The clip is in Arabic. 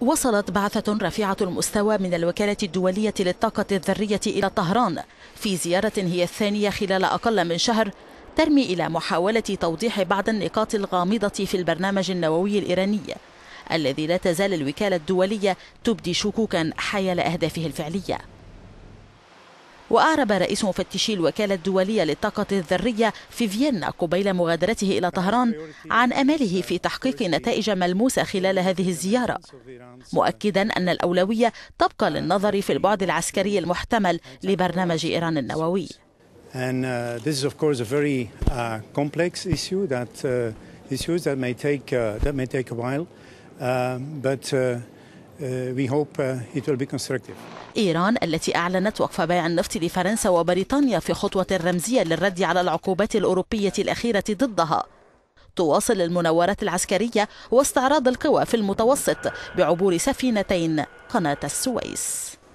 وصلت بعثة رفيعة المستوى من الوكالة الدولية للطاقة الذرية إلى طهران في زيارة هي الثانية خلال أقل من شهر ترمي إلى محاولة توضيح بعض النقاط الغامضة في البرنامج النووي الإيراني الذي لا تزال الوكالة الدولية تبدي شكوكا حيال أهدافه الفعلية وأعرب رئيس مفتشي الوكالة الدولية للطاقة الذرية في فيينا قبيل مغادرته إلى طهران عن أمله في تحقيق نتائج ملموسة خلال هذه الزيارة مؤكدا أن الأولوية تبقى للنظر في البعد العسكري المحتمل لبرنامج إيران النووي And uh, this is, of course, a very uh, complex issue that uh, issues that may take uh, that may take a while, uh, but uh, Uh, uh, إيران التي أعلنت وقف بيع النفط لفرنسا وبريطانيا في خطوة رمزية للرد على العقوبات الأوروبية الأخيرة ضدها تواصل المناورات العسكرية واستعراض القوى في المتوسط بعبور سفينتين قناة السويس